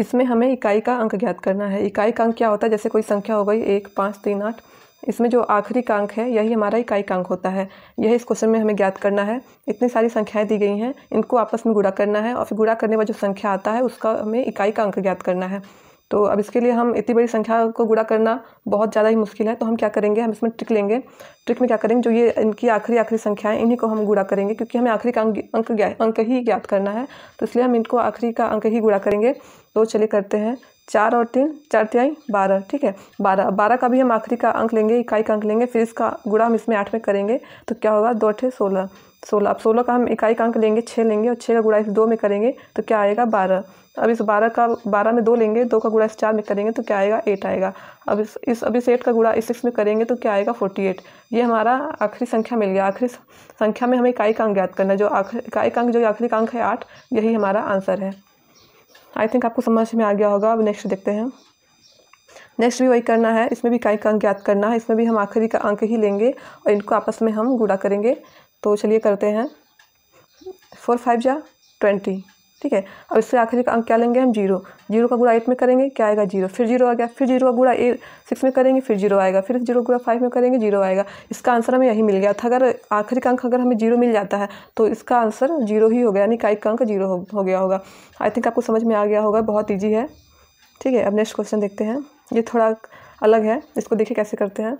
इसमें हमें इकाई का अंक ज्ञात करना है इकाई का अंक क्या होता है जैसे कोई संख्या हो गई एक पाँच तीन आठ इसमें जो आखिरी का अंक है यही हमारा इकाई का अंक होता है यह इस क्वेश्चन में हमें ज्ञात करना है इतनी सारी संख्याएं दी गई हैं इनको आपस में गुड़ा करना है और फिर गुड़ा करने वाला जो संख्या आता है उसका हमें इकाई का अंक ज्ञात करना है तो अब इसके लिए हम इतनी बड़ी संख्या को गुड़ा करना बहुत ज़्यादा ही मुश्किल है तो हम क्या करेंगे हम इसमें ट्रिक लेंगे ट्रिक में क्या करेंगे जो ये इनकी आखिरी आखिरी संख्या है इन्हीं को हम गुड़ा करेंगे क्योंकि हमें आखिरी का अंक अंक ही ज्ञात करना है तो इसलिए हम इनको आखिरी का अंक ही गुड़ा करेंगे तो चलिए करते हैं चार और तीन चार तिहाई बारह ठीक है बारह बारह का भी हम आखिरी का अंक लेंगे इकाई का अंक लेंगे फिर इसका गुड़ा हम इसमें आठ में करेंगे तो क्या होगा दो अठे सोलह सोलह अब सोलह का हम इकाई का अंक लेंगे छः लेंगे और छः का गुड़ा इस दो में करेंगे तो क्या आएगा बारह अब इस बारह का बारह में दो लेंगे दो का गुड़ा इस चार में करेंगे तो क्या आएगा एट आएगा अब इस अब इस एट का गुड़ा इस सिक्स में करेंगे तो क्या आएगा फोर्टी एट ये हमारा आखिरी संख्या मिल गया आखिरी संख्या में हमें इकाई का अंक ज्ञात करना जो आखिरी इकाई का अंक जो आखिरी का अंक है आठ यही हमारा आंसर है आई थिंक आपको समझ में आ गया होगा अब नेक्स्ट देखते हैं नेक्स्ट भी वही करना है इसमें भी इकाई का अंक याद करना है इसमें भी हम आखिरी का अंक ही लेंगे और इनको आपस में हम गुड़ा करेंगे तो चलिए करते हैं फोर फाइव जा ट्वेंटी ठीक है अब इससे आखिरी का अंक क्या लेंगे हम जीरो जीरो का गुड़ा एट में करेंगे क्या आएगा जीरो फिर जीरो आ गया फिर जीरो का गुड़ा ए सिक्स में करेंगे फिर जीरो आएगा फिर जीरो गुड़ा फाइव में करेंगे जीरो आएगा इसका आंसर हमें यही मिल गया था अगर आखिरी का अंक अगर हमें जीरो मिल जाता है तो इसका आंसर जीरो ही हो गया यानी काइक का अंक जीरो हो गया होगा आई थिंक आपको समझ में आ गया होगा बहुत ईजी है ठीक है अब नेक्स्ट क्वेश्चन देखते हैं ये थोड़ा अलग है इसको देखिए कैसे करते हैं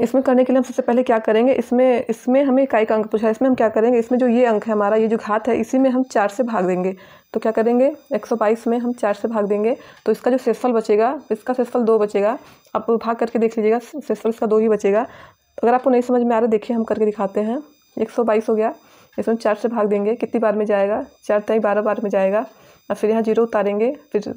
इसमें करने के लिए हम सबसे पहले क्या करेंगे इसमें इसमें हमें इकाई का अंक पूछा है इसमें हम क्या करेंगे इसमें जो ये अंक है हमारा ये जो घात है इसी में हम चार से भाग देंगे तो क्या करेंगे 122 में हम चार से भाग देंगे तो इसका जो सेसफल बचेगा इसका सेसफल दो बचेगा आप भाग करके देख लीजिएगा सेसफल इसका दो ही बचेगा अगर आपको नहीं समझ में आ रहा देखिए हम करके दिखाते हैं एक हो गया इसमें चार से भाग देंगे कितनी बार में जाएगा चार तय बारह बार में जाएगा और फिर यहाँ जीरो उतारेंगे फिर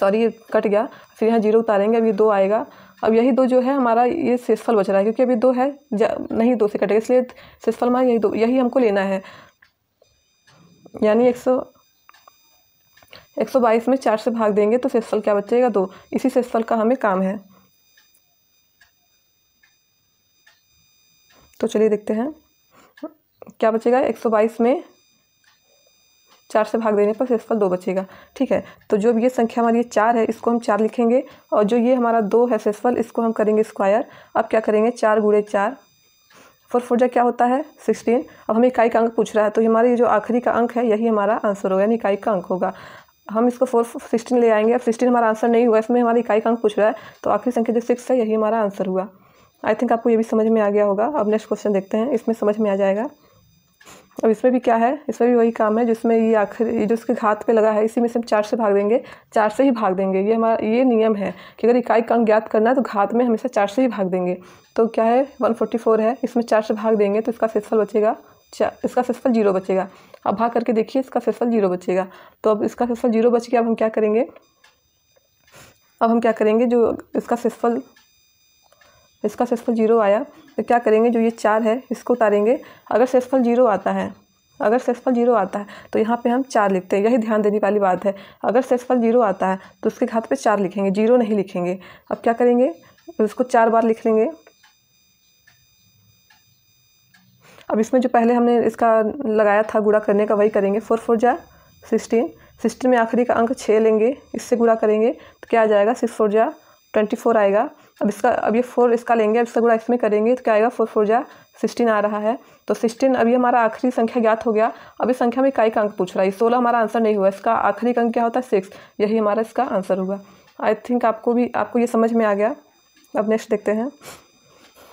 सॉरी ये कट गया फिर यहाँ जीरो उतारेंगे अभी दो आएगा अब यही दो जो है हमारा ये सेसफल बच रहा है क्योंकि अभी दो है नहीं दो से कटेगा इसलिए शेषफल मान यही दो यही हमको लेना है यानी एक सौ एक सौ बाईस में चार से भाग देंगे तो सेसफल क्या बचेगा दो इसी सेसफल का हमें काम है तो चलिए देखते हैं क्या बचेगा एक सौ बाईस में चार से भाग देने पर शेषफल दो बचेगा ठीक है तो जो ये संख्या हमारी ये चार है इसको हम चार लिखेंगे और जो ये हमारा दो है शेषफल इसको हम करेंगे स्क्वायर अब क्या करेंगे चार गुड़े चार फोर फोर जा क्या होता है सिक्सटीन अब हमें इकाई का अंक पूछ रहा है तो हमारे ये जो आखिरी का अंक है यही हमारा आंसर होगा यानी इकाई का अंक होगा हम इसको फोर सिक्सटीन ले आएंगे अब सिक्सटीन हमारा आंसर नहीं हुआ इसमें हमारी इकाई का अंक पूछ रहा है तो आखिरी संख्या जो सिक्स है यही हमारा आंसर हुआ आई थिंक आपको ये भी समझ में आ गया होगा अब नेक्स्ट क्वेश्चन देखते हैं इसमें समझ में आ जाएगा अब इसमें भी क्या है इसमें भी वही काम है जिसमें ये आखिर ये जो उसके घात पे लगा है इसी में से हम चार से भाग देंगे चार से ही भाग देंगे ये हमारा ये नियम है कि अगर इकाई का अंक ज्ञात करना है तो घात में हमेशा चार से ही भाग देंगे तो क्या है फोर है इसमें चार से भाग देंगे तो इसका सेसफल बचेगा चार इसका सेसफल जीरो बचेगा अब भाग करके देखिए इसका सेसफल जीरो बचेगा तो अब इसका शेषफल जीरो बच गया अब हम क्या करेंगे अब हम क्या करेंगे जो इसका सेसफल इसका सेसफल जीरो आया तो क्या करेंगे जो ये चार है इसको उतारेंगे अगर सेसफल जीरो आता है अगर सेसफल जीरो आता है तो यहाँ पे हम चार लिखते हैं यही ध्यान देने वाली बात है अगर सेसफल जीरो आता है तो उसके घात पे चार लिखेंगे जीरो नहीं लिखेंगे अब क्या करेंगे उसको चार बार लिख लेंगे अब इसमें जो पहले हमने इसका लगाया था गुड़ा करने का वही करेंगे फोर फोर जा सिक्सटीन सिक्सटीन में आखिरी का अंक छः लेंगे इससे गुड़ा करेंगे तो क्या आ जाएगा सिक्स फोर जा ट्वेंटी फोर आएगा अब इसका अब ये फोर इसका लेंगे अब इसका गुणा इसमें करेंगे तो क्या आएगा फोर फोर जा सिक्सटीन आ रहा है तो सिक्सटीन अभी हमारा आखिरी संख्या ज्ञात हो गया अब इस संख्या में इकाई का अंक पूछ रहा है सोलह हमारा आंसर नहीं हुआ इसका आखिरी अंक क्या होता है सिक्स यही हमारा इसका आंसर हुआ आई थिंक आपको भी आपको ये समझ में आ गया अब नेक्स्ट देखते हैं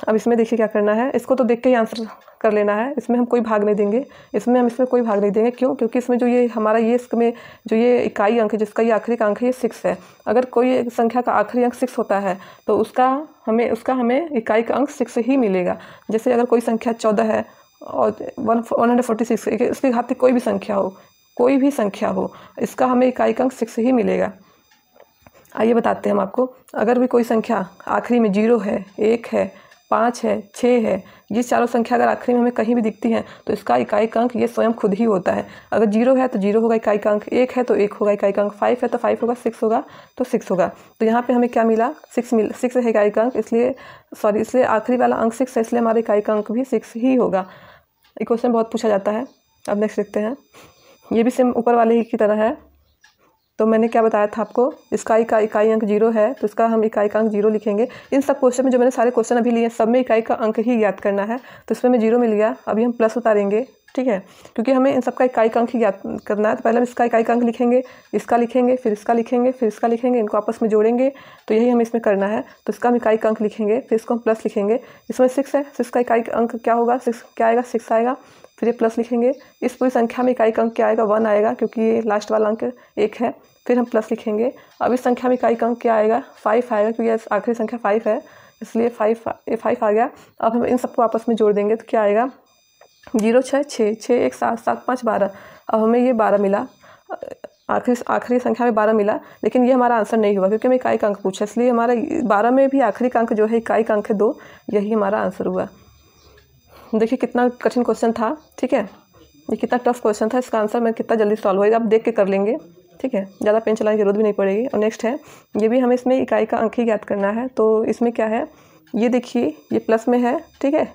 अब इसमें देखिए क्या करना है इसको तो देख के ही आंसर कर लेना है इसमें हम कोई भाग नहीं देंगे इसमें हम इसमें कोई भाग नहीं देंगे क्यों क्योंकि इसमें जो ये हमारा ये इसमें जो ये इकाई अंक है जिसका ये आखिरी अंक है ये सिक्स है अगर कोई एक संख्या का आखिरी अंक सिक्स होता है तो उसका हमें उसका हमें इकाई का अंक सिक्स ही मिलेगा जैसे अगर कोई संख्या चौदह है और one one hundred forty six इसके घात कोई भी संख्या हो कोई भी संख्या हो इसका हमें इकाई का अंक सिक्स ही मिलेगा आइए बताते हैं हम आपको अगर भी कोई संख्या आखिरी में जीरो है एक है पाँच है छः है ये चारों संख्या अगर आखिरी में हमें कहीं भी दिखती है तो इसका इकाई अंक ये स्वयं खुद ही होता है अगर जीरो है तो जीरो होगा इकाई अंक एक है तो एक होगा इकाई अंक फाइव है तो फाइव होगा सिक्स होगा तो सिक्स होगा तो यहाँ पे हमें क्या मिला सिक्स मिल सिक्स है इकाई अंक इसलिए सॉरी इसलिए आखिरी वाला अंक सिक्स है इसलिए हमारे इकाई अंक भी सिक्स ही होगा ये क्वेश्चन बहुत पूछा जाता है अब नेक्स्ट देखते हैं ये भी सेम ऊपर वाले ही की तरह है तो मैंने क्या बताया था आपको इसका का इकाई अंक जीरो है तो इसका हम इकाई का अंक जीरो लिखेंगे इन सब क्वेश्चन में जो मैंने सारे क्वेश्चन अभी लिए सब में इकाई का अंक ही याद करना है तो इसमें मैं जीरो में लिया अभी हम प्लस उतारेंगे ठीक है क्योंकि हमें इन सबका इकाई अंक ही ज्ञात करना है तो पहले हम इसका इकाई अंक लिखेंगे इसका लिखेंगे फिर इसका लिखेंगे फिर इसका लिखेंगे इनको आपस में जोड़ेंगे तो यही हमें इसमें करना है तो इसका हम इकाई अंक लिखेंगे फिर इसको हम प्लस लिखेंगे इसमें सिक्स है तो सिक्स का इकाई अंक क्या होगा सिक्स क्या आएगा सिक्स आएगा फिर ये प्लस लिखेंगे इस पूरी संख्या में इकाई अंक क्या आएगा वन आएगा क्योंकि ये लास्ट वाला अंक एक है फिर हम प्लस लिखेंगे अब इस संख्या में इकाई अंक क्या आएगा फाइव आएगा क्योंकि आखिरी संख्या फाइव है इसलिए फाइव ये फाइव आ गया अब हम इन सबको आपस में जोड़ देंगे तो क्या आएगा जीरो छः छः छः एक सात सात पाँच बारह अब हमें ये बारह मिला आखिरी आखिरी संख्या में बारह मिला लेकिन ये हमारा आंसर नहीं हुआ क्योंकि हमें इकाई का अंक पूछा इसलिए हमारा बारह में भी आखिरी का अंक जो है इकाई का अंक है दो यही हमारा आंसर हुआ देखिए कितना कठिन क्वेश्चन था ठीक है ये कितना टफ क्वेश्चन था इसका आंसर मैं कितना जल्दी सॉल्व होगा आप देख के कर लेंगे ठीक है ज़्यादा पेन चलाने की जरूरत भी नहीं पड़ेगी और नेक्स्ट है ये भी हमें इसमें इकाई का अंक ही ज्ञात करना है तो इसमें क्या है ये देखिए ये प्लस में है ठीक है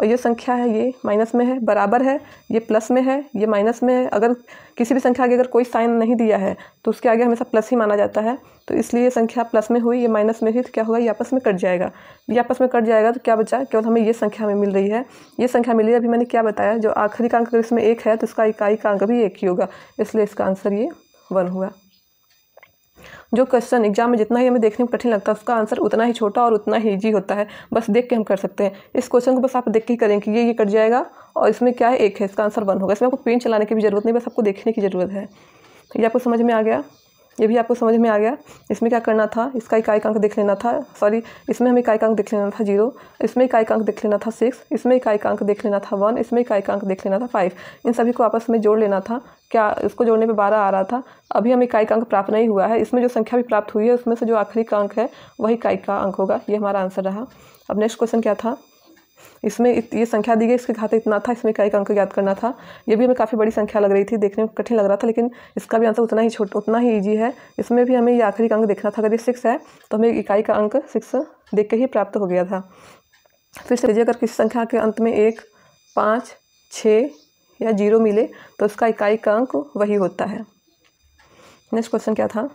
और ये संख्या है ये माइनस में है बराबर है ये प्लस में है ये माइनस में है अगर किसी भी संख्या आगे अगर कोई साइन नहीं दिया है तो उसके आगे हमेशा प्लस ही माना जाता है तो इसलिए ये संख्या प्लस में हुई ये माइनस में हुई तो क्या होगा ये आपस में कट जाएगा ये आपस में कट जाएगा तो क्या बचा केवल हमें ये संख्या हमें मिल रही है ये संख्या मिली है अभी मैंने क्या बताया जो आखिरी का अंक इसमें एक है तो उसका इकाई का अंक भी एक ही होगा इसलिए इसका आंसर ये वन हुआ जो क्वेश्चन एग्जाम में जितना ही हमें देखने में कठिन लगता है उसका आंसर उतना ही छोटा और उतना ही ईजी होता है बस देख के हम कर सकते हैं इस क्वेश्चन को बस आप देख के ही करें कि ये ये कट जाएगा और इसमें क्या है एक है इसका आंसर वन होगा इसमें आपको पेन चलाने की भी जरूरत नहीं बस आपको देखने की ज़रूरत है ये आपको समझ में आ गया ये भी आपको समझ में आ गया इसमें क्या करना था इसका इकाई अंक देख लेना था सॉरी इसमें हमें इकाई अंक देख लेना था जीरो इसमें इकाई अंक देख लेना था सिक्स इसमें इकाई अंक देख लेना था वन इसमें इकाई अंक देख लेना था फाइव इन सभी को आपस में जोड़ लेना था क्या इसको जोड़ने पे बारह आ रहा था अभी हमें इकाई अंक प्राप्त नहीं हुआ है इसमें जो संख्या भी प्राप्त हुई है उसमें से जो आखिरी का अंक है वही इकाई का अंक होगा ये हमारा आंसर रहा अब नेक्स्ट क्वेश्चन क्या था इसमें इत, ये संख्या दी गई इसके खाते इतना था इसमें इकाई का अंक ज्ञात करना था ये भी हमें काफ़ी बड़ी संख्या लग रही थी देखने में कठिन लग रहा था लेकिन इसका भी आंसर उतना ही छोटा उतना ही ईजी है इसमें भी हमें ये आखिरी अंक देखना था अगर ये सिक्स है तो हमें इकाई का अंक सिक्स देख के ही प्राप्त हो गया था फिर से लीजिए अगर किसी संख्या के अंत में एक पाँच छः या जीरो मिले तो उसका इकाई का अंक वही होता है नेक्स्ट क्वेश्चन क्या था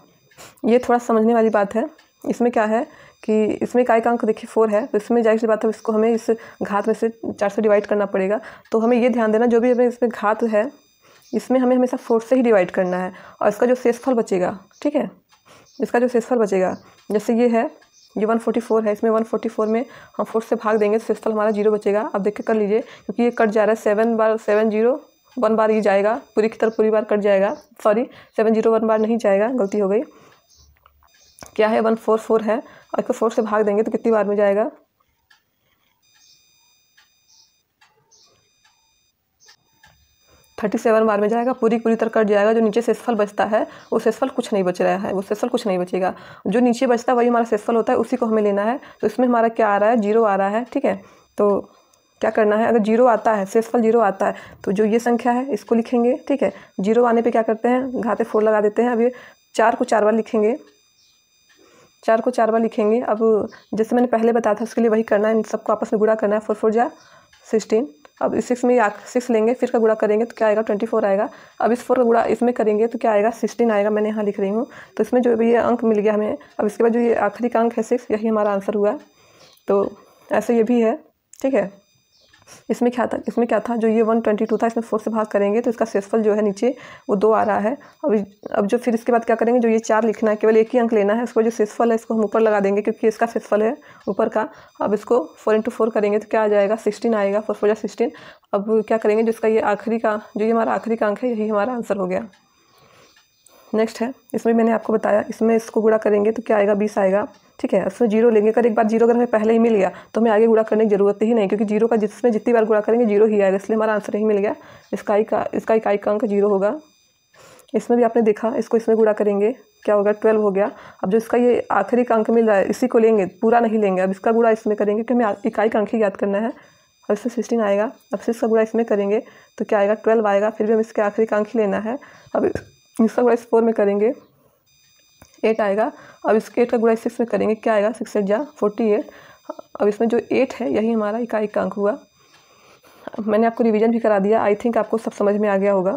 ये थोड़ा समझने वाली बात है इसमें क्या है कि इसमें काय का अंक देखिए फोर है तो इसमें जाहिर सी बात है इसको हमें इस घात में से चार से डिवाइड करना पड़ेगा तो हमें ये ध्यान देना जो भी हमें इसमें घात है इसमें हमें हमेशा फोर से ही डिवाइड करना है और इसका जो फल बचेगा ठीक है इसका जो फल बचेगा जैसे ये है ये 144 है इसमें 144 में हम फोर से भाग देंगे तो शेषफल हमारा जीरो बचेगा आप देख के कर लीजिए क्योंकि ये कट जा रहा है सेवन बार सेवन जीरो वन बार ये जाएगा पूरी की तरफ पूरी बार कट जाएगा सॉरी सेवन जीरो वन बार नहीं जाएगा गलती हो गई क्या है वन फोर फोर है और इसको तो फोर्स से भाग देंगे तो कितनी बार में जाएगा थर्टी सेवन बार में जाएगा पूरी पूरी तरह कट जाएगा जो नीचे सेसफल बचता है वो सेसफल कुछ नहीं बच रहा है वो सेसफल कुछ नहीं बचेगा जो नीचे बचता है वही हमारा सेसफल होता है उसी को हमें लेना है तो इसमें हमारा क्या आ रहा है जीरो आ रहा है ठीक है तो क्या करना है अगर जीरो आता है सेसफल जीरो आता है तो जो ये संख्या है इसको लिखेंगे ठीक है जीरो आने पर क्या करते हैं घाते फोर लगा देते हैं अभी चार को चार बार लिखेंगे चार को चार बार लिखेंगे अब जैसे मैंने पहले बताया था उसके लिए वही करना है इन सबको आपस में गुड़ा करना है फोर फोर जा सिक्सटीन अब सिक्स में सिक्स लेंगे फिर का गुड़ा करेंगे तो क्या आएगा ट्वेंटी फोर आएगा अब इस फोर का गुड़ा इसमें करेंगे तो क्या आएगा सिक्सटीन आएगा मैंने यहाँ लिख रही हूँ तो इसमें जो भी ये अंक मिल गया हमें अब इसके बाद जो ये आखिरी का अंक है सिक्स यही हमारा आंसर हुआ तो ऐसे ये भी है ठीक है इसमें क्या था इसमें क्या था जो ये वन ट्वेंटी टू था इसमें फोर से भाग करेंगे तो इसका सेसफल जो है नीचे वो दो आ रहा है अब अब जो फिर इसके बाद क्या करेंगे जो ये चार लिखना है केवल एक ही अंक लेना है उसको जो सेसफल है इसको हम ऊपर लगा देंगे क्योंकि इसका सेसफल है ऊपर का अब इसको फोर इंटू फोर करेंगे तो क्या आ जाएगा सिक्सटीन आएगा फोर फोर या सिक्सटीन अब क्या करेंगे जिसका ये आखिरी का जो ये हमारा आखिरी का अंक है यही हमारा आंसर हो गया नेक्स्ट है इसमें मैंने आपको बताया इसमें इसको गुड़ा करेंगे तो क्या आएगा बीस आएगा ठीक है इसमें जीरो लेंगे अगर एक बार जीरो अगर हमें पहले ही मिल गया तो हमें आगे गुड़ा करने की जरूरत ही नहीं क्योंकि जीरो का जिसमें जितनी बार गुड़ा करेंगे जीरो ही आएगा इसलिए हमारा आंसर ही मिल गया इसका एक इसका इकाई का अंक जीरो होगा इसमें भी आपने देखा इसको इसमें गुड़ा करेंगे क्या होगा ट्वेल्व हो गया अब जो इसका ये आखिरी का अंक मिल रहा है इसी को लेंगे पूरा नहीं लेंगे अब इसका गुड़ा इसमें करेंगे कि हमें इकाई का अंक ही याद करना है अब इसमें सिक्सटीन आएगा अब सिक्स का गुड़ा इसमें करेंगे तो क्या आएगा ट्वेल्व आएगा फिर भी हमें इसके आखिरी का अंक ही लेना है अब इसका गुड़ाई फोर में करेंगे एट आएगा अब इसके एट का गुड़ाई सिक्स में करेंगे क्या आएगा सिक्स एट जा फोर्टी एट अब इसमें जो एट है यही हमारा इकाई का अंक हुआ मैंने आपको रिवीजन भी करा दिया आई थिंक आपको सब समझ में आ गया होगा